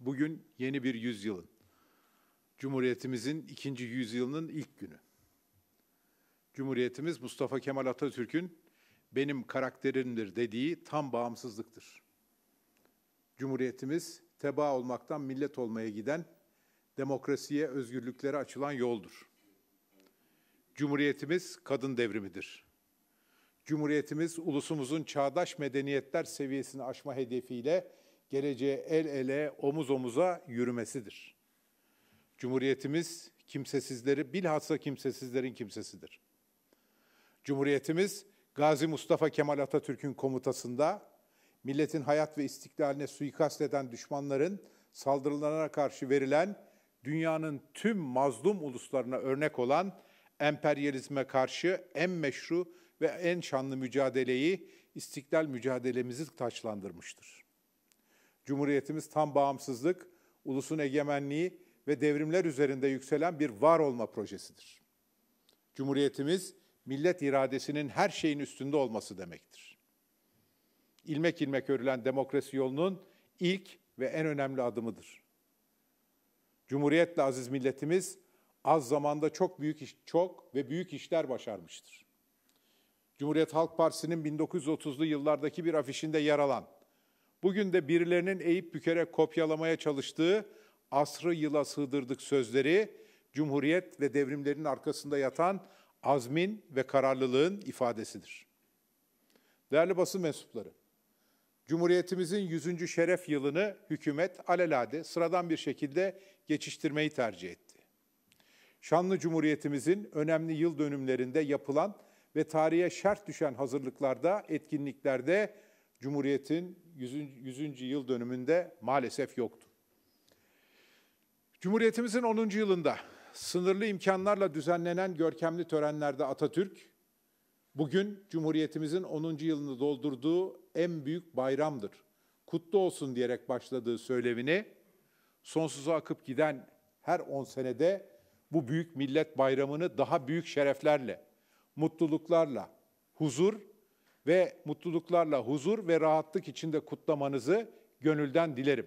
Bugün yeni bir yüzyılın, Cumhuriyetimizin ikinci yüzyılının ilk günü. Cumhuriyetimiz Mustafa Kemal Atatürk'ün benim karakterimdir dediği tam bağımsızlıktır. Cumhuriyetimiz teba olmaktan millet olmaya giden, demokrasiye, özgürlüklere açılan yoldur. Cumhuriyetimiz kadın devrimidir. Cumhuriyetimiz ulusumuzun çağdaş medeniyetler seviyesini aşma hedefiyle geleceğe el ele, omuz omuza yürümesidir. Cumhuriyetimiz kimsesizleri, bilhassa kimsesizlerin kimsesidir. Cumhuriyetimiz Gazi Mustafa Kemal Atatürk'ün komutasında milletin hayat ve istiklaline suikast eden düşmanların saldırılarına karşı verilen dünyanın tüm mazlum uluslarına örnek olan emperyalizme karşı en meşru ve en şanlı mücadeleyi istiklal mücadelemizi taçlandırmıştır. Cumhuriyetimiz tam bağımsızlık, ulusun egemenliği ve devrimler üzerinde yükselen bir var olma projesidir. Cumhuriyetimiz millet iradesinin her şeyin üstünde olması demektir. İlmek ilmek örülen demokrasi yolunun ilk ve en önemli adımıdır. Cumhuriyetle aziz milletimiz az zamanda çok büyük iş, çok ve büyük işler başarmıştır. Cumhuriyet Halk Partisi'nin 1930'lu yıllardaki bir afişinde yer alan Bugün de birilerinin eğip bükerek kopyalamaya çalıştığı asrı yıla sığdırdık sözleri, Cumhuriyet ve devrimlerin arkasında yatan azmin ve kararlılığın ifadesidir. Değerli basın mensupları, Cumhuriyetimizin 100. şeref yılını hükümet alelade sıradan bir şekilde geçiştirmeyi tercih etti. Şanlı Cumhuriyetimizin önemli yıl dönümlerinde yapılan ve tarihe şart düşen hazırlıklarda, etkinliklerde Cumhuriyet'in 100. yıl dönümünde maalesef yoktu. Cumhuriyetimizin 10. yılında sınırlı imkanlarla düzenlenen görkemli törenlerde Atatürk, bugün Cumhuriyetimizin 10. yılını doldurduğu en büyük bayramdır. Kutlu olsun diyerek başladığı söylevini, sonsuza akıp giden her 10 senede bu büyük millet bayramını daha büyük şereflerle, mutluluklarla, huzur ve mutluluklarla huzur ve rahatlık içinde kutlamanızı gönülden dilerim.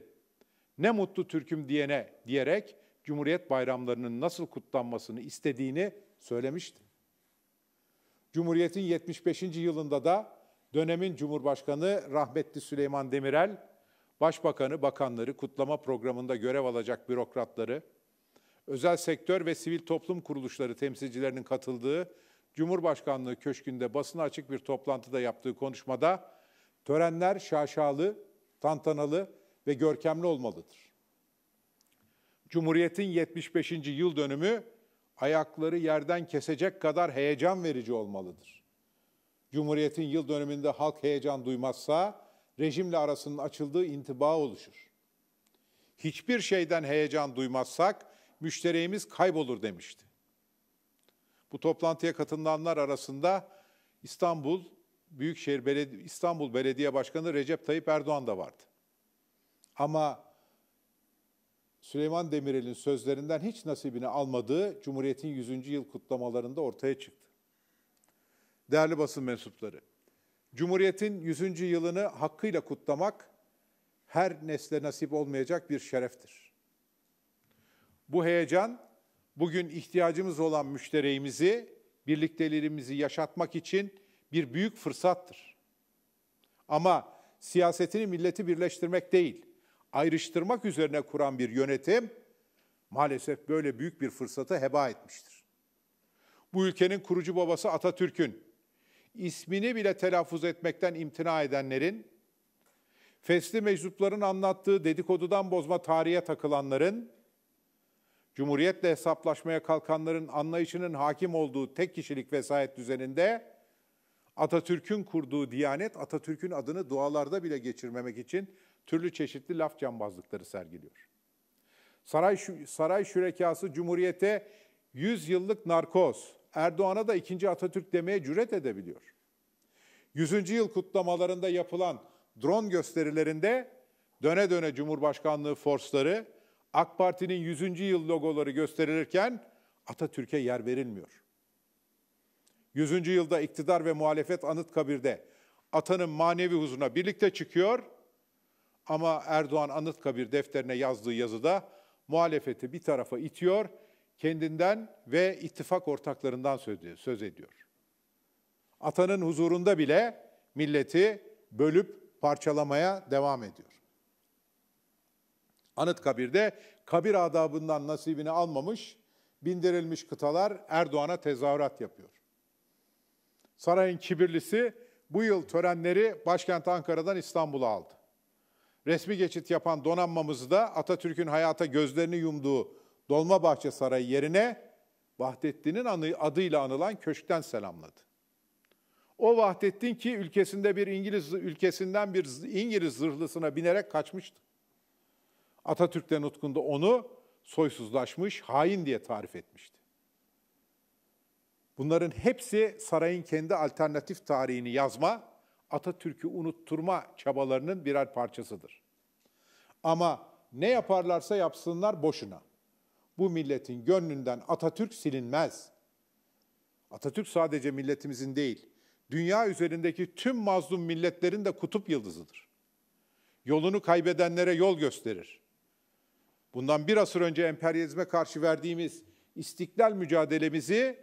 Ne mutlu Türk'üm diyene diyerek Cumhuriyet bayramlarının nasıl kutlanmasını istediğini söylemişti. Cumhuriyet'in 75. yılında da dönemin Cumhurbaşkanı rahmetli Süleyman Demirel, Başbakanı, bakanları, kutlama programında görev alacak bürokratları, özel sektör ve sivil toplum kuruluşları temsilcilerinin katıldığı Cumhurbaşkanlığı Köşkü'nde basına açık bir toplantıda yaptığı konuşmada törenler şaşalı, tantanalı ve görkemli olmalıdır. Cumhuriyetin 75. yıl dönümü ayakları yerden kesecek kadar heyecan verici olmalıdır. Cumhuriyetin yıl dönümünde halk heyecan duymazsa rejimle arasının açıldığı intiba oluşur. Hiçbir şeyden heyecan duymazsak müşterimiz kaybolur demişti. Bu toplantıya katılanlar arasında İstanbul Büyükşehir Beledi İstanbul Belediye Başkanı Recep Tayyip Erdoğan da vardı. Ama Süleyman Demirel'in sözlerinden hiç nasibini almadığı Cumhuriyet'in 100. yıl kutlamalarında ortaya çıktı. Değerli basın mensupları, Cumhuriyet'in 100. yılını hakkıyla kutlamak her nesle nasip olmayacak bir şereftir. Bu heyecan bugün ihtiyacımız olan müştereğimizi, birliktelerimizi yaşatmak için bir büyük fırsattır. Ama siyasetini milleti birleştirmek değil, ayrıştırmak üzerine kuran bir yönetim maalesef böyle büyük bir fırsatı heba etmiştir. Bu ülkenin kurucu babası Atatürk'ün ismini bile telaffuz etmekten imtina edenlerin, fesli meczupların anlattığı dedikodudan bozma tarihe takılanların Cumhuriyetle hesaplaşmaya kalkanların anlayışının hakim olduğu tek kişilik vesayet düzeninde Atatürk'ün kurduğu Diyanet Atatürk'ün adını dualarda bile geçirmemek için türlü çeşitli laf cambazlıkları sergiliyor. Saray, saray şürekası Cumhuriyet'e 100 yıllık narkoz, Erdoğan'a da ikinci Atatürk demeye cüret edebiliyor. 100. yıl kutlamalarında yapılan drone gösterilerinde döne döne Cumhurbaşkanlığı forsları AK Parti'nin 100. yıl logoları gösterilirken Atatürk'e yer verilmiyor. 100. yılda iktidar ve muhalefet anıt kabirde atanın manevi huzuruna birlikte çıkıyor ama Erdoğan anıt kabir defterine yazdığı yazıda muhalefeti bir tarafa itiyor, kendinden ve ittifak ortaklarından söz ediyor. Atanın huzurunda bile milleti bölüp parçalamaya devam ediyor. Anıt kabirde kabir adabından nasibini almamış, bindirilmiş kıtalar Erdoğan'a tezahürat yapıyor. Sarayın kibirlisi bu yıl törenleri başkent Ankara'dan İstanbul'a aldı. Resmi geçit yapan donanmamızı da Atatürk'ün hayata gözlerini yumduğu Dolmabahçe Sarayı yerine Vahdettin'in adıyla anılan köşkten selamladı. O Vahdettin ki ülkesinde bir İngiliz ülkesinden bir İngiliz zırhlısına binerek kaçmıştı. Atatürk'ten nutkunda onu soysuzlaşmış, hain diye tarif etmişti. Bunların hepsi sarayın kendi alternatif tarihini yazma, Atatürk'ü unutturma çabalarının birer parçasıdır. Ama ne yaparlarsa yapsınlar boşuna. Bu milletin gönlünden Atatürk silinmez. Atatürk sadece milletimizin değil, dünya üzerindeki tüm mazlum milletlerin de kutup yıldızıdır. Yolunu kaybedenlere yol gösterir bundan bir asır önce emperyalizme karşı verdiğimiz istiklal mücadelemizi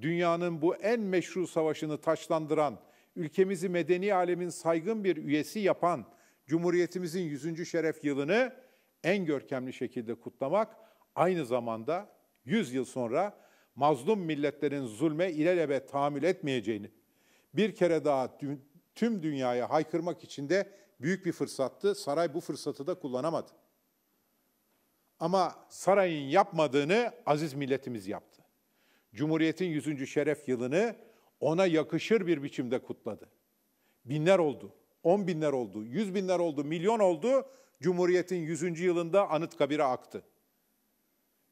dünyanın bu en meşru savaşını taçlandıran ülkemizi medeni alemin saygın bir üyesi yapan Cumhuriyetimizin 100. şeref yılını en görkemli şekilde kutlamak aynı zamanda 100 yıl sonra mazlum milletlerin zulme ilelebet tahammül etmeyeceğini bir kere daha tüm dünyaya haykırmak için de büyük bir fırsattı. Saray bu fırsatı da kullanamadı. Ama sarayın yapmadığını aziz milletimiz yaptı. Cumhuriyet'in 100. şeref yılını ona yakışır bir biçimde kutladı. Binler oldu, on binler oldu, yüz binler oldu, milyon oldu. Cumhuriyet'in 100. yılında Anıtkabir'e aktı.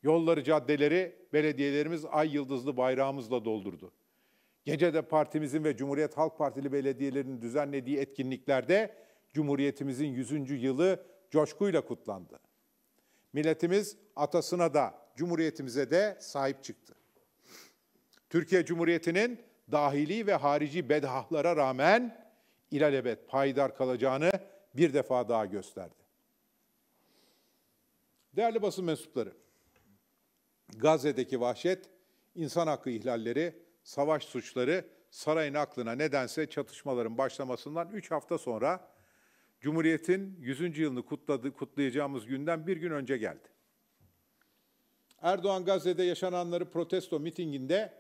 Yolları, caddeleri belediyelerimiz ay yıldızlı bayrağımızla doldurdu. Gece de partimizin ve Cumhuriyet Halk Partili belediyelerinin düzenlediği etkinliklerde Cumhuriyetimizin 100. yılı coşkuyla kutlandı. Milletimiz atasına da, cumhuriyetimize de sahip çıktı. Türkiye Cumhuriyeti'nin dahili ve harici bedahlara rağmen ilelebet payidar kalacağını bir defa daha gösterdi. Değerli basın mensupları, Gazze'deki vahşet, insan hakkı ihlalleri, savaş suçları sarayın aklına nedense çatışmaların başlamasından 3 hafta sonra Cumhuriyet'in 100. yılını kutladı, kutlayacağımız günden bir gün önce geldi. Erdoğan Gazze'de yaşananları protesto mitinginde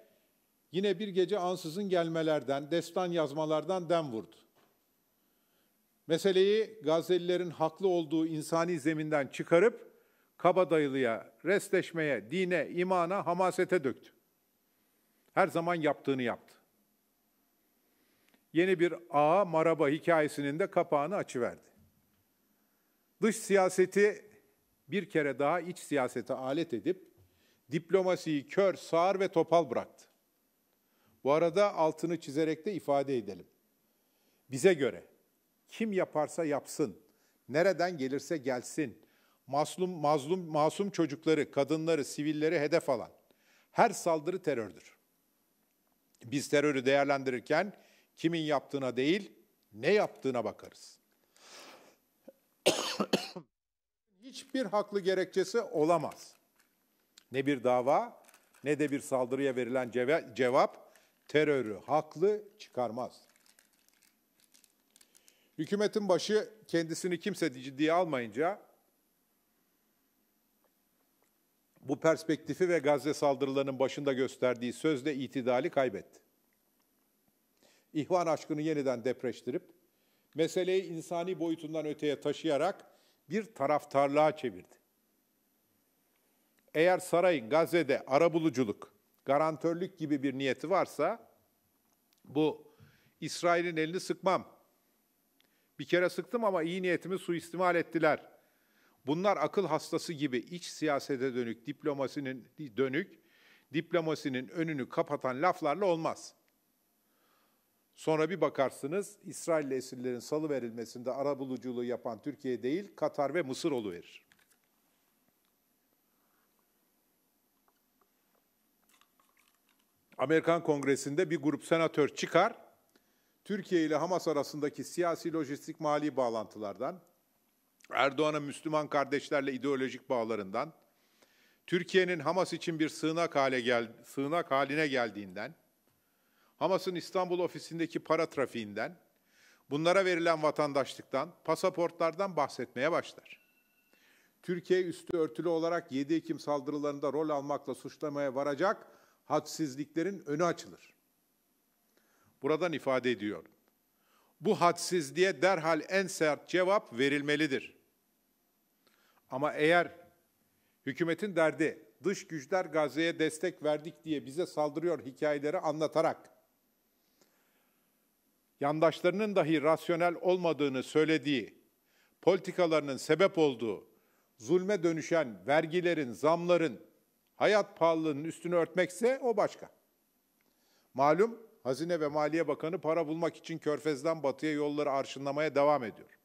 yine bir gece ansızın gelmelerden, destan yazmalardan dem vurdu. Meseleyi Gazze'lilerin haklı olduğu insani zeminden çıkarıp kabadayılıya, restleşmeye, dine, imana, hamasete döktü. Her zaman yaptığını yaptı yeni bir ağa maraba hikayesinin de kapağını açıverdi. Dış siyaseti bir kere daha iç siyasete alet edip diplomasiyi kör, sağır ve topal bıraktı. Bu arada altını çizerek de ifade edelim. Bize göre kim yaparsa yapsın, nereden gelirse gelsin, masum, mazlum, masum çocukları, kadınları, sivilleri hedef alan her saldırı terördür. Biz terörü değerlendirirken Kimin yaptığına değil, ne yaptığına bakarız. Hiçbir haklı gerekçesi olamaz. Ne bir dava ne de bir saldırıya verilen cevap terörü haklı çıkarmaz. Hükümetin başı kendisini kimse ciddiye almayınca bu perspektifi ve Gazze saldırılarının başında gösterdiği sözde itidali kaybetti ihvan aşkını yeniden depreştirip, meseleyi insani boyutundan öteye taşıyarak bir taraftarlığa çevirdi. Eğer sarayın Gazze'de arabuluculuk, garantörlük gibi bir niyeti varsa, bu İsrail'in elini sıkmam. Bir kere sıktım ama iyi niyetimi suistimal ettiler. Bunlar akıl hastası gibi iç siyasete dönük, diplomasinin dönük, diplomasinin önünü kapatan laflarla olmaz.'' Sonra bir bakarsınız İsrail esirlerin salı verilmesinde ara buluculuğu yapan Türkiye değil Katar ve Mısır oluverir. Amerikan Kongresi'nde bir grup senatör çıkar, Türkiye ile Hamas arasındaki siyasi, lojistik, mali bağlantılardan, Erdoğan'ın Müslüman kardeşlerle ideolojik bağlarından, Türkiye'nin Hamas için bir sığınak hale gel sığınak haline geldiğinden, Hamas'ın İstanbul ofisindeki para trafiğinden, bunlara verilen vatandaşlıktan, pasaportlardan bahsetmeye başlar. Türkiye üstü örtülü olarak 7 Ekim saldırılarında rol almakla suçlamaya varacak hadsizliklerin önü açılır. Buradan ifade ediyorum. Bu hadsizliğe derhal en sert cevap verilmelidir. Ama eğer hükümetin derdi dış güçler Gazze'ye destek verdik diye bize saldırıyor hikayeleri anlatarak yandaşlarının dahi rasyonel olmadığını söylediği, politikalarının sebep olduğu, zulme dönüşen vergilerin, zamların, hayat pahalılığının üstünü örtmekse o başka. Malum Hazine ve Maliye Bakanı para bulmak için Körfez'den batıya yolları arşınlamaya devam ediyor.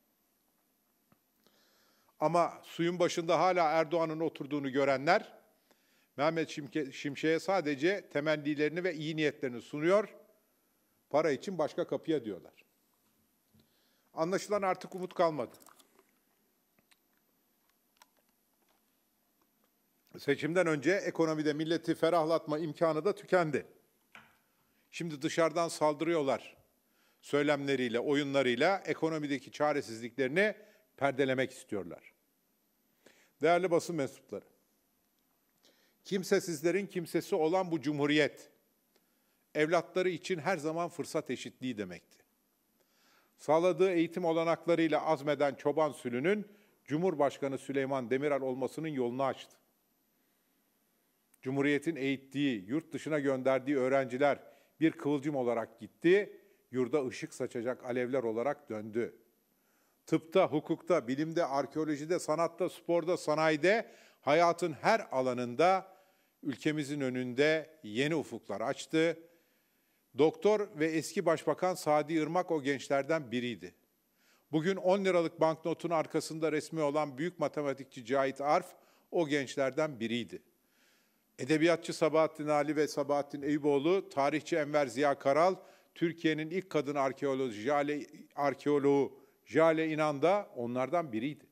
Ama suyun başında hala Erdoğan'ın oturduğunu görenler, Mehmet Şimşek'e sadece temennilerini ve iyi niyetlerini sunuyor Para için başka kapıya diyorlar. Anlaşılan artık umut kalmadı. Seçimden önce ekonomide milleti ferahlatma imkanı da tükendi. Şimdi dışarıdan saldırıyorlar. Söylemleriyle, oyunlarıyla ekonomideki çaresizliklerini perdelemek istiyorlar. Değerli basın mensupları, kimsesizlerin kimsesi olan bu cumhuriyet, evlatları için her zaman fırsat eşitliği demekti. Sağladığı eğitim olanaklarıyla azmeden çoban sülünün Cumhurbaşkanı Süleyman Demirel olmasının yolunu açtı. Cumhuriyetin eğittiği, yurt dışına gönderdiği öğrenciler bir kıvılcım olarak gitti, yurda ışık saçacak alevler olarak döndü. Tıpta, hukukta, bilimde, arkeolojide, sanatta, sporda, sanayide, hayatın her alanında ülkemizin önünde yeni ufuklar açtı Doktor ve eski başbakan Sadi Irmak o gençlerden biriydi. Bugün 10 liralık banknotun arkasında resmi olan büyük matematikçi Cahit Arf o gençlerden biriydi. Edebiyatçı Sabahattin Ali ve Sabahattin Eyüboğlu, tarihçi Enver Ziya Karal, Türkiye'nin ilk kadın arkeoloji, Jale, arkeoloğu Jale İnan da onlardan biriydi.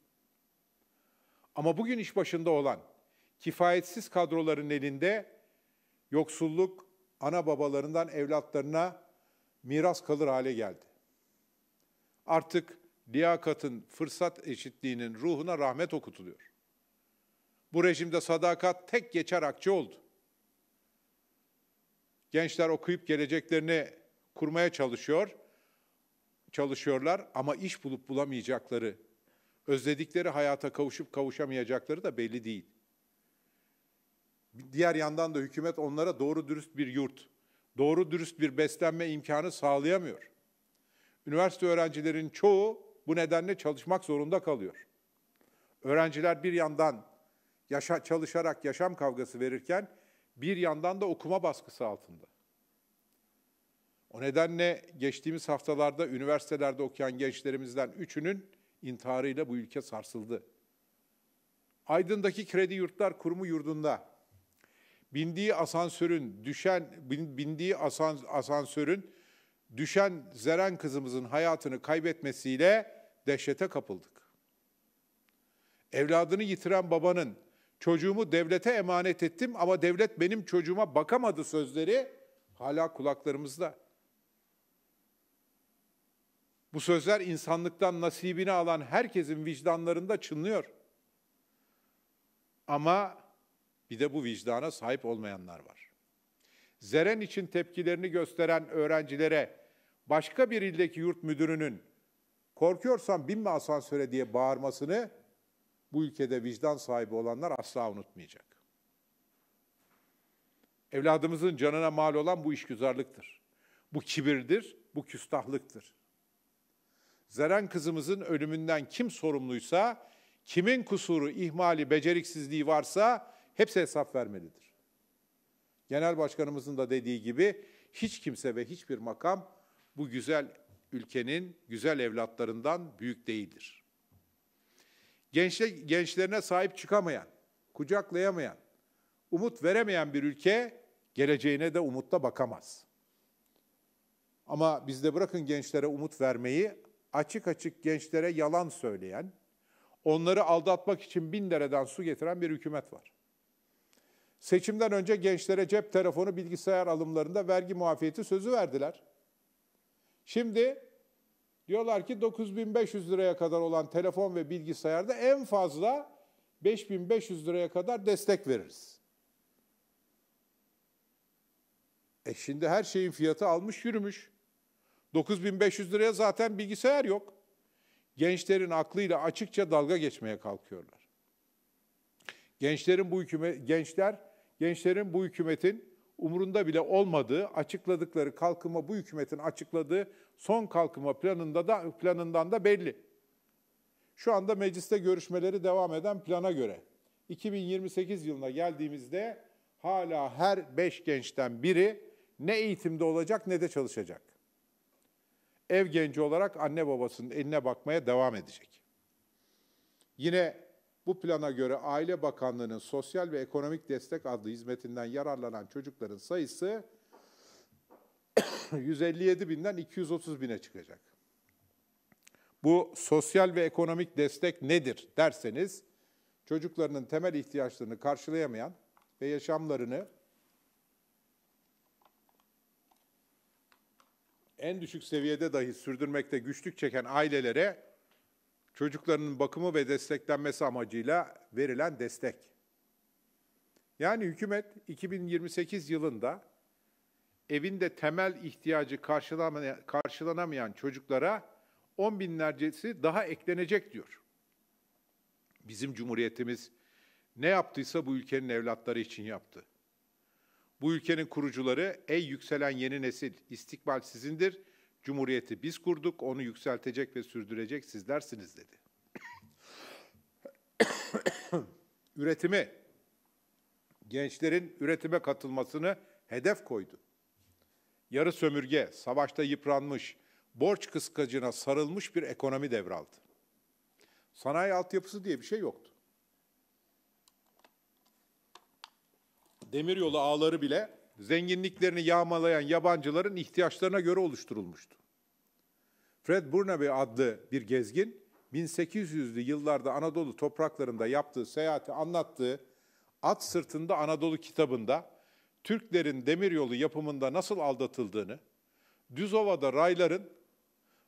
Ama bugün iş başında olan kifayetsiz kadroların elinde yoksulluk, ana babalarından evlatlarına miras kalır hale geldi. Artık liyakatın, fırsat eşitliğinin ruhuna rahmet okutuluyor. Bu rejimde sadakat tek geçer akçe oldu. Gençler okuyup geleceklerini kurmaya çalışıyor, çalışıyorlar ama iş bulup bulamayacakları, özledikleri hayata kavuşup kavuşamayacakları da belli değil. Diğer yandan da hükümet onlara doğru dürüst bir yurt, doğru dürüst bir beslenme imkanı sağlayamıyor. Üniversite öğrencilerin çoğu bu nedenle çalışmak zorunda kalıyor. Öğrenciler bir yandan yaşa, çalışarak yaşam kavgası verirken bir yandan da okuma baskısı altında. O nedenle geçtiğimiz haftalarda üniversitelerde okuyan gençlerimizden üçünün intiharıyla bu ülke sarsıldı. Aydın'daki Kredi Yurtlar Kurumu yurdunda bindiği asansörün düşen bindiği asansörün düşen Zeren kızımızın hayatını kaybetmesiyle dehşete kapıldık. Evladını yitiren babanın çocuğumu devlete emanet ettim ama devlet benim çocuğuma bakamadı sözleri hala kulaklarımızda. Bu sözler insanlıktan nasibini alan herkesin vicdanlarında çınlıyor. Ama bir de bu vicdana sahip olmayanlar var. Zeren için tepkilerini gösteren öğrencilere başka bir ildeki yurt müdürünün korkuyorsan binme asansöre diye bağırmasını bu ülkede vicdan sahibi olanlar asla unutmayacak. Evladımızın canına mal olan bu işgüzarlıktır. Bu kibirdir, bu küstahlıktır. Zeren kızımızın ölümünden kim sorumluysa, kimin kusuru, ihmali, beceriksizliği varsa Hepsi hesap vermelidir. Genel Başkanımızın da dediği gibi hiç kimse ve hiçbir makam bu güzel ülkenin güzel evlatlarından büyük değildir. Gençle, gençlerine sahip çıkamayan, kucaklayamayan, umut veremeyen bir ülke geleceğine de umutla bakamaz. Ama bizde bırakın gençlere umut vermeyi, açık açık gençlere yalan söyleyen, onları aldatmak için bin dereden su getiren bir hükümet var. Seçimden önce gençlere cep telefonu, bilgisayar alımlarında vergi muafiyeti sözü verdiler. Şimdi diyorlar ki 9500 liraya kadar olan telefon ve bilgisayarda en fazla 5500 liraya kadar destek veririz. E şimdi her şeyin fiyatı almış yürümüş. 9500 liraya zaten bilgisayar yok. Gençlerin aklıyla açıkça dalga geçmeye kalkıyorlar. Gençlerin bu hükümet gençler gençlerin bu hükümetin umurunda bile olmadığı, açıkladıkları kalkınma bu hükümetin açıkladığı son kalkınma planında da planından da belli. Şu anda mecliste görüşmeleri devam eden plana göre 2028 yılına geldiğimizde hala her beş gençten biri ne eğitimde olacak ne de çalışacak. Ev genci olarak anne babasının eline bakmaya devam edecek. Yine bu plana göre Aile Bakanlığı'nın Sosyal ve Ekonomik Destek adlı hizmetinden yararlanan çocukların sayısı 157 binden 230 bine çıkacak. Bu sosyal ve ekonomik destek nedir derseniz, çocuklarının temel ihtiyaçlarını karşılayamayan ve yaşamlarını en düşük seviyede dahi sürdürmekte güçlük çeken ailelere çocuklarının bakımı ve desteklenmesi amacıyla verilen destek. Yani hükümet 2028 yılında evinde temel ihtiyacı karşılanamayan çocuklara on binlercesi daha eklenecek diyor. Bizim Cumhuriyetimiz ne yaptıysa bu ülkenin evlatları için yaptı. Bu ülkenin kurucuları ey yükselen yeni nesil istikbal sizindir, Cumhuriyeti biz kurduk, onu yükseltecek ve sürdürecek sizlersiniz dedi. Üretimi, gençlerin üretime katılmasını hedef koydu. Yarı sömürge, savaşta yıpranmış, borç kıskacına sarılmış bir ekonomi devraldı. Sanayi altyapısı diye bir şey yoktu. Demiryolu ağları bile zenginliklerini yağmalayan yabancıların ihtiyaçlarına göre oluşturulmuştu. Fred Burnaby adlı bir gezgin 1800'lü yıllarda Anadolu topraklarında yaptığı seyahati anlattığı At Sırtında Anadolu kitabında Türklerin demiryolu yapımında nasıl aldatıldığını, Düzova'da rayların,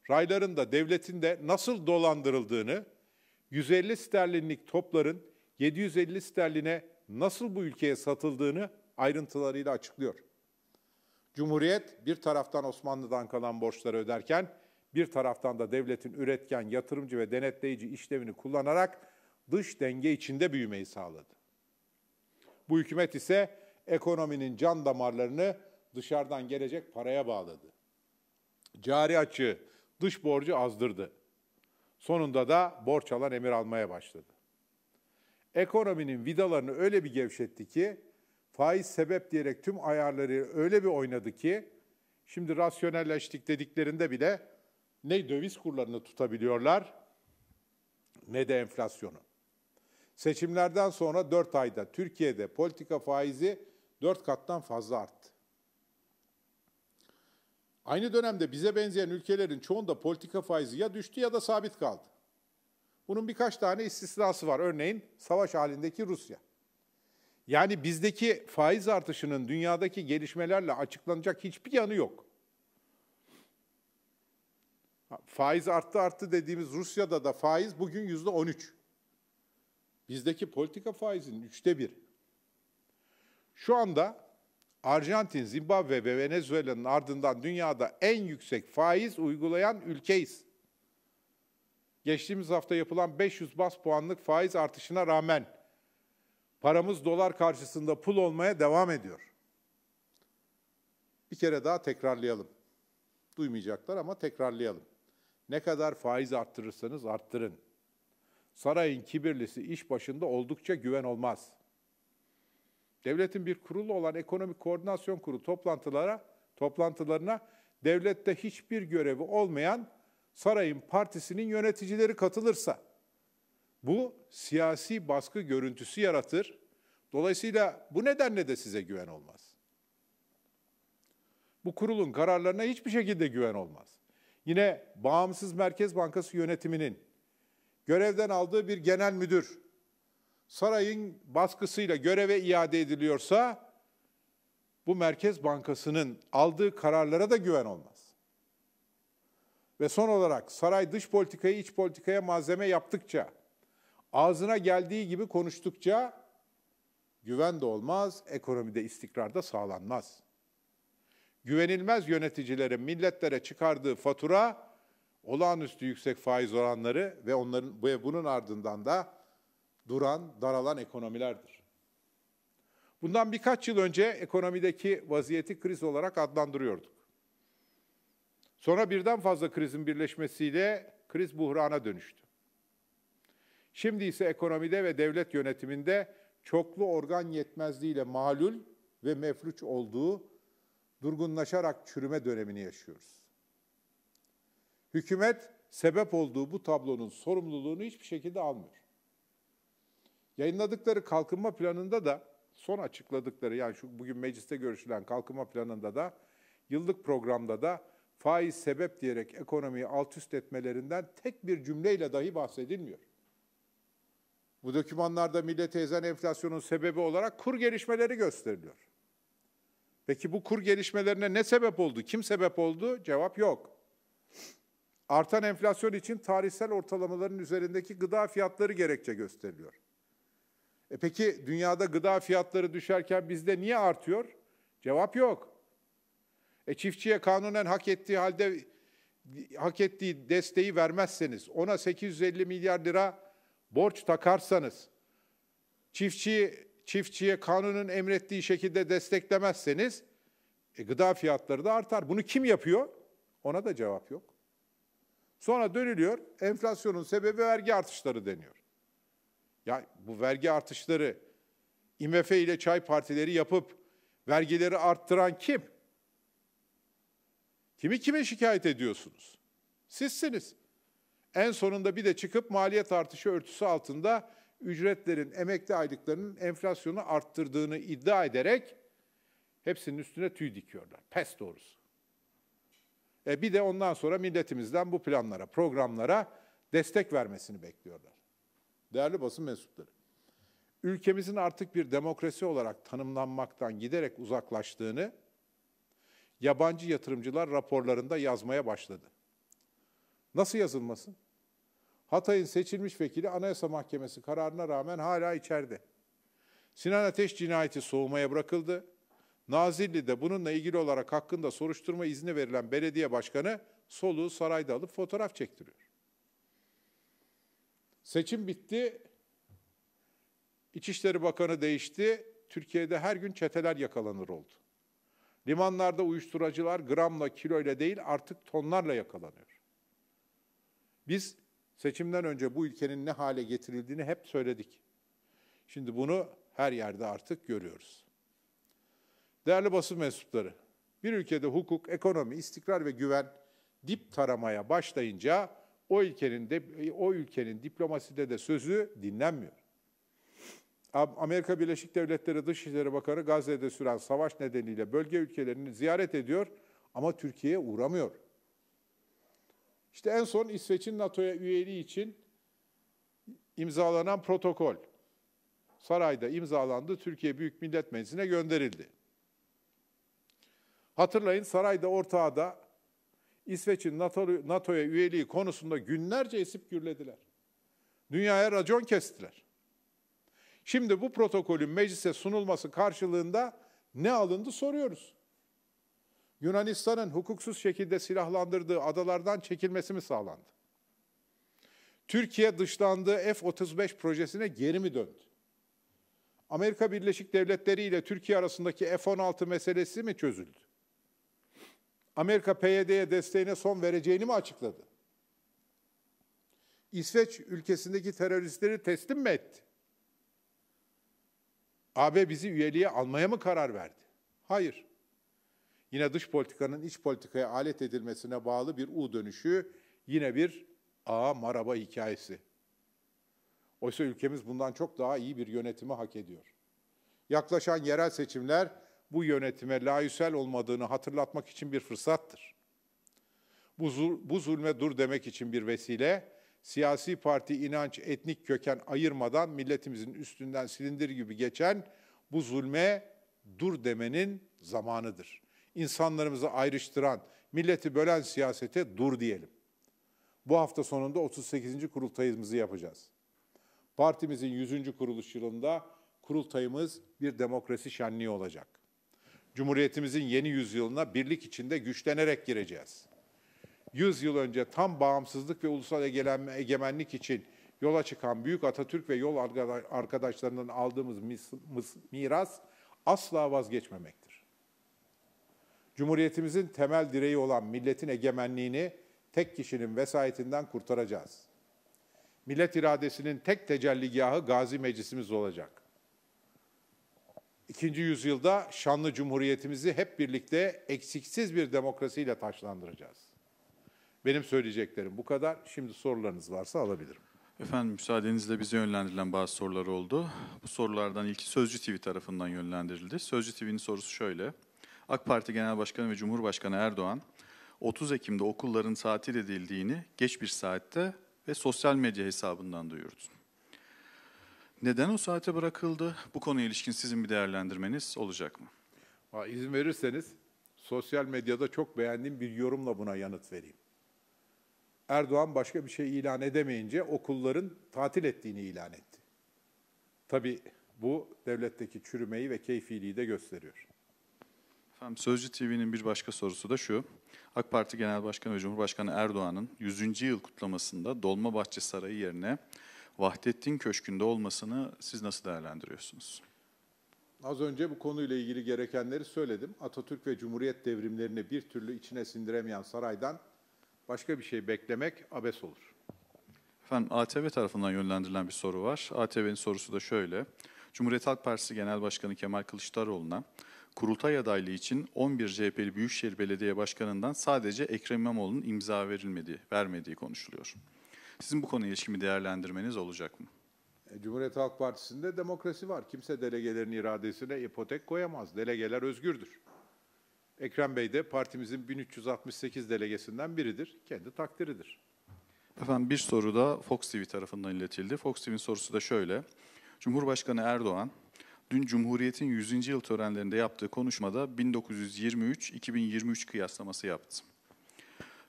rayların da devletin de nasıl dolandırıldığını, 150 sterlinlik topların 750 sterline nasıl bu ülkeye satıldığını ayrıntılarıyla açıklıyor. Cumhuriyet bir taraftan Osmanlı'dan kalan borçları öderken bir taraftan da devletin üretken, yatırımcı ve denetleyici işlevini kullanarak dış denge içinde büyümeyi sağladı. Bu hükümet ise ekonominin can damarlarını dışarıdan gelecek paraya bağladı. Cari açığı, dış borcu azdırdı. Sonunda da borç alan emir almaya başladı. Ekonominin vidalarını öyle bir gevşetti ki faiz sebep diyerek tüm ayarları öyle bir oynadı ki şimdi rasyonelleştik dediklerinde bile ne döviz kurlarını tutabiliyorlar ne de enflasyonu. Seçimlerden sonra 4 ayda Türkiye'de politika faizi 4 kattan fazla arttı. Aynı dönemde bize benzeyen ülkelerin çoğunda politika faizi ya düştü ya da sabit kaldı. Bunun birkaç tane istisnası var. Örneğin savaş halindeki Rusya. Yani bizdeki faiz artışının dünyadaki gelişmelerle açıklanacak hiçbir yanı yok. Faiz arttı arttı dediğimiz Rusya'da da faiz bugün yüzde 13. Bizdeki politika faizinin üçte bir. Şu anda Arjantin, Zimbabwe ve Venezuela'nın ardından dünyada en yüksek faiz uygulayan ülkeyiz. Geçtiğimiz hafta yapılan 500 bas puanlık faiz artışına rağmen Paramız dolar karşısında pul olmaya devam ediyor. Bir kere daha tekrarlayalım. Duymayacaklar ama tekrarlayalım. Ne kadar faiz arttırırsanız arttırın. Sarayın kibirlisi iş başında oldukça güven olmaz. Devletin bir kurulu olan Ekonomik Koordinasyon Kurulu toplantılara, toplantılarına devlette hiçbir görevi olmayan sarayın partisinin yöneticileri katılırsa bu siyasi baskı görüntüsü yaratır. Dolayısıyla bu nedenle de size güven olmaz. Bu kurulun kararlarına hiçbir şekilde güven olmaz. Yine bağımsız Merkez Bankası yönetiminin görevden aldığı bir genel müdür sarayın baskısıyla göreve iade ediliyorsa bu Merkez Bankası'nın aldığı kararlara da güven olmaz. Ve son olarak saray dış politikayı iç politikaya malzeme yaptıkça Ağzına geldiği gibi konuştukça güven de olmaz, ekonomide istikrar da sağlanmaz. Güvenilmez yöneticilerin milletlere çıkardığı fatura olağanüstü yüksek faiz oranları ve onların ve bunun ardından da duran, daralan ekonomilerdir. Bundan birkaç yıl önce ekonomideki vaziyeti kriz olarak adlandırıyorduk. Sonra birden fazla krizin birleşmesiyle kriz buhrana dönüştü. Şimdi ise ekonomide ve devlet yönetiminde çoklu organ yetmezliğiyle malul ve mefluç olduğu durgunlaşarak çürüme dönemini yaşıyoruz. Hükümet sebep olduğu bu tablonun sorumluluğunu hiçbir şekilde almıyor. Yayınladıkları kalkınma planında da son açıkladıkları yani şu bugün mecliste görüşülen kalkınma planında da yıllık programda da faiz sebep diyerek ekonomiyi alt üst etmelerinden tek bir cümleyle dahi bahsedilmiyor. Bu dokümanlarda Milli Teyzen enflasyonun sebebi olarak kur gelişmeleri gösteriliyor. Peki bu kur gelişmelerine ne sebep oldu? Kim sebep oldu? Cevap yok. Artan enflasyon için tarihsel ortalamaların üzerindeki gıda fiyatları gerekçe gösteriliyor. E peki dünyada gıda fiyatları düşerken bizde niye artıyor? Cevap yok. E çiftçiye kanunen hak ettiği halde hak ettiği desteği vermezseniz ona 850 milyar lira borç takarsanız, çiftçi çiftçiye kanunun emrettiği şekilde desteklemezseniz e, gıda fiyatları da artar. Bunu kim yapıyor? Ona da cevap yok. Sonra dönülüyor, enflasyonun sebebi vergi artışları deniyor. Ya bu vergi artışları IMF ile çay partileri yapıp vergileri arttıran kim? Kimi kime şikayet ediyorsunuz? Sizsiniz. En sonunda bir de çıkıp maliyet artışı örtüsü altında ücretlerin, emekli aylıklarının enflasyonu arttırdığını iddia ederek hepsinin üstüne tüy dikiyorlar. Pes doğrusu. E bir de ondan sonra milletimizden bu planlara, programlara destek vermesini bekliyorlar. Değerli basın mensupları, ülkemizin artık bir demokrasi olarak tanımlanmaktan giderek uzaklaştığını yabancı yatırımcılar raporlarında yazmaya başladı. Nasıl yazılmasın? Hatay'ın seçilmiş vekili Anayasa Mahkemesi kararına rağmen hala içeride. Sinan Ateş cinayeti soğumaya bırakıldı. Nazilli'de bununla ilgili olarak hakkında soruşturma izni verilen belediye başkanı soluğu sarayda alıp fotoğraf çektiriyor. Seçim bitti. İçişleri Bakanı değişti. Türkiye'de her gün çeteler yakalanır oldu. Limanlarda uyuşturucular gramla, kiloyla değil artık tonlarla yakalanıyor. Biz seçimden önce bu ülkenin ne hale getirildiğini hep söyledik. Şimdi bunu her yerde artık görüyoruz. Değerli basın mensupları, bir ülkede hukuk, ekonomi, istikrar ve güven dip taramaya başlayınca o ülkenin de o ülkenin diplomaside de sözü dinlenmiyor. Amerika Birleşik Devletleri Dışişleri Bakanı Gazze'de süren savaş nedeniyle bölge ülkelerini ziyaret ediyor ama Türkiye'ye uğramıyor. İşte en son İsveç'in NATO'ya üyeliği için imzalanan protokol sarayda imzalandı, Türkiye Büyük Millet Meclisi'ne gönderildi. Hatırlayın sarayda ortağı da İsveç'in NATO'ya üyeliği konusunda günlerce esip gürlediler. Dünyaya racon kestiler. Şimdi bu protokolün meclise sunulması karşılığında ne alındı soruyoruz. Yunanistan'ın hukuksuz şekilde silahlandırdığı adalardan çekilmesi mi sağlandı? Türkiye dışlandığı F-35 projesine geri mi döndü? Amerika Birleşik Devletleri ile Türkiye arasındaki F-16 meselesi mi çözüldü? Amerika PYD'ye desteğine son vereceğini mi açıkladı? İsveç ülkesindeki teröristleri teslim mi etti? AB bizi üyeliğe almaya mı karar verdi? Hayır yine dış politikanın iç politikaya alet edilmesine bağlı bir U dönüşü, yine bir A maraba hikayesi. Oysa ülkemiz bundan çok daha iyi bir yönetimi hak ediyor. Yaklaşan yerel seçimler bu yönetime layüsel olmadığını hatırlatmak için bir fırsattır. Bu, zul bu zulme dur demek için bir vesile, siyasi parti, inanç, etnik köken ayırmadan milletimizin üstünden silindir gibi geçen bu zulme dur demenin zamanıdır insanlarımızı ayrıştıran, milleti bölen siyasete dur diyelim. Bu hafta sonunda 38. kurultayımızı yapacağız. Partimizin 100. kuruluş yılında kurultayımız bir demokrasi şenliği olacak. Cumhuriyetimizin yeni yüzyılına birlik içinde güçlenerek gireceğiz. 100 yıl önce tam bağımsızlık ve ulusal egemenlik için yola çıkan büyük Atatürk ve yol arkadaşlarından aldığımız miras asla vazgeçmemek. Cumhuriyetimizin temel direği olan milletin egemenliğini tek kişinin vesayetinden kurtaracağız. Millet iradesinin tek tecelligahı Gazi Meclisimiz olacak. İkinci yüzyılda şanlı cumhuriyetimizi hep birlikte eksiksiz bir demokrasiyle taşlandıracağız. Benim söyleyeceklerim bu kadar. Şimdi sorularınız varsa alabilirim. Efendim müsaadenizle bize yönlendirilen bazı sorular oldu. Bu sorulardan ilki Sözcü TV tarafından yönlendirildi. Sözcü TV'nin sorusu şöyle. AK Parti Genel Başkanı ve Cumhurbaşkanı Erdoğan 30 Ekim'de okulların tatil edildiğini geç bir saatte ve sosyal medya hesabından duyurdu. Neden o saate bırakıldı? Bu konuya ilişkin sizin bir değerlendirmeniz olacak mı? İzin verirseniz sosyal medyada çok beğendiğim bir yorumla buna yanıt vereyim. Erdoğan başka bir şey ilan edemeyince okulların tatil ettiğini ilan etti. Tabii bu devletteki çürümeyi ve keyfiliği de gösteriyor. Efendim Sözcü TV'nin bir başka sorusu da şu. AK Parti Genel Başkanı ve Cumhurbaşkanı Erdoğan'ın 100. yıl kutlamasında Dolmabahçe Sarayı yerine Vahdettin Köşkü'nde olmasını siz nasıl değerlendiriyorsunuz? Az önce bu konuyla ilgili gerekenleri söyledim. Atatürk ve Cumhuriyet devrimlerini bir türlü içine sindiremeyen saraydan başka bir şey beklemek abes olur. Efendim ATV tarafından yönlendirilen bir soru var. ATV'nin sorusu da şöyle. Cumhuriyet Halk Partisi Genel Başkanı Kemal Kılıçdaroğlu'na kurultay adaylığı için 11 CHP'li Büyükşehir Belediye Başkanı'ndan sadece Ekrem İmamoğlu'nun imza verilmediği, vermediği konuşuluyor. Sizin bu konuya ilişkin bir değerlendirmeniz olacak mı? E, Cumhuriyet Halk Partisi'nde demokrasi var. Kimse delegelerin iradesine ipotek koyamaz. Delegeler özgürdür. Ekrem Bey de partimizin 1368 delegesinden biridir. Kendi takdiridir. Efendim bir soru da Fox TV tarafından iletildi. Fox TV'nin sorusu da şöyle. Cumhurbaşkanı Erdoğan dün Cumhuriyet'in 100. yıl törenlerinde yaptığı konuşmada 1923-2023 kıyaslaması yaptı.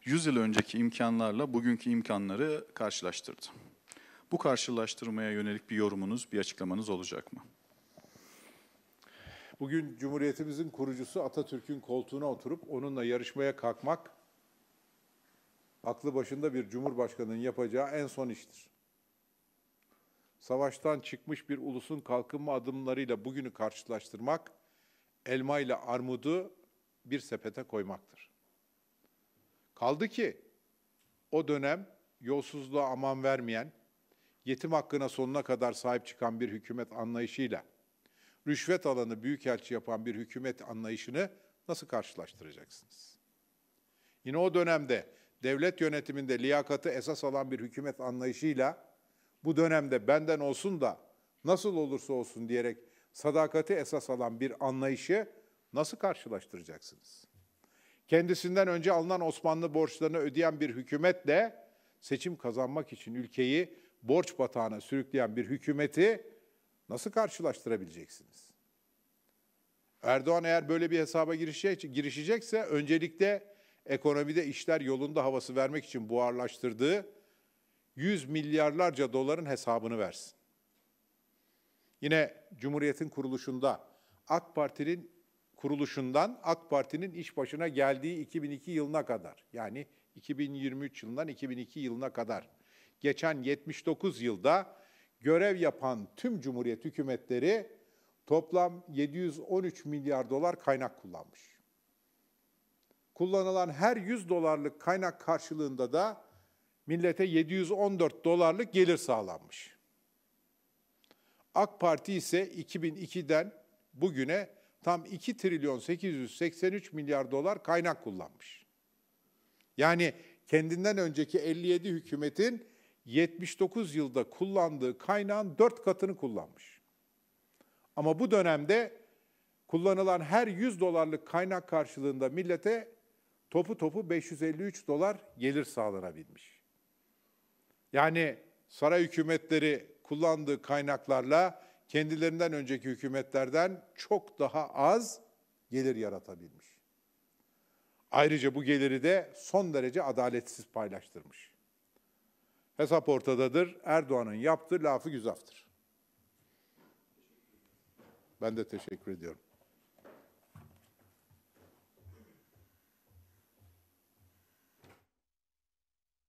100 yıl önceki imkanlarla bugünkü imkanları karşılaştırdı. Bu karşılaştırmaya yönelik bir yorumunuz, bir açıklamanız olacak mı? Bugün Cumhuriyetimizin kurucusu Atatürk'ün koltuğuna oturup onunla yarışmaya kalkmak aklı başında bir cumhurbaşkanının yapacağı en son iştir savaştan çıkmış bir ulusun kalkınma adımlarıyla bugünü karşılaştırmak, elma ile armudu bir sepete koymaktır. Kaldı ki o dönem yolsuzluğa aman vermeyen, yetim hakkına sonuna kadar sahip çıkan bir hükümet anlayışıyla rüşvet alanı büyükelçi yapan bir hükümet anlayışını nasıl karşılaştıracaksınız? Yine o dönemde devlet yönetiminde liyakatı esas alan bir hükümet anlayışıyla bu dönemde benden olsun da nasıl olursa olsun diyerek sadakati esas alan bir anlayışı nasıl karşılaştıracaksınız? Kendisinden önce alınan Osmanlı borçlarını ödeyen bir hükümetle seçim kazanmak için ülkeyi borç batağına sürükleyen bir hükümeti nasıl karşılaştırabileceksiniz? Erdoğan eğer böyle bir hesaba girişecekse öncelikle ekonomide işler yolunda havası vermek için buharlaştırdığı 100 milyarlarca doların hesabını versin. Yine Cumhuriyet'in kuruluşunda AK Parti'nin kuruluşundan AK Parti'nin iş başına geldiği 2002 yılına kadar yani 2023 yılından 2002 yılına kadar geçen 79 yılda görev yapan tüm Cumhuriyet hükümetleri toplam 713 milyar dolar kaynak kullanmış. Kullanılan her 100 dolarlık kaynak karşılığında da millete 714 dolarlık gelir sağlanmış. AK Parti ise 2002'den bugüne tam 2 trilyon 883 milyar dolar kaynak kullanmış. Yani kendinden önceki 57 hükümetin 79 yılda kullandığı kaynağın 4 katını kullanmış. Ama bu dönemde kullanılan her 100 dolarlık kaynak karşılığında millete topu topu 553 dolar gelir sağlanabilmiş. Yani saray hükümetleri kullandığı kaynaklarla kendilerinden önceki hükümetlerden çok daha az gelir yaratabilmiş. Ayrıca bu geliri de son derece adaletsiz paylaştırmış. Hesap ortadadır. Erdoğan'ın yaptığı lafı güzaftır. Ben de teşekkür ediyorum.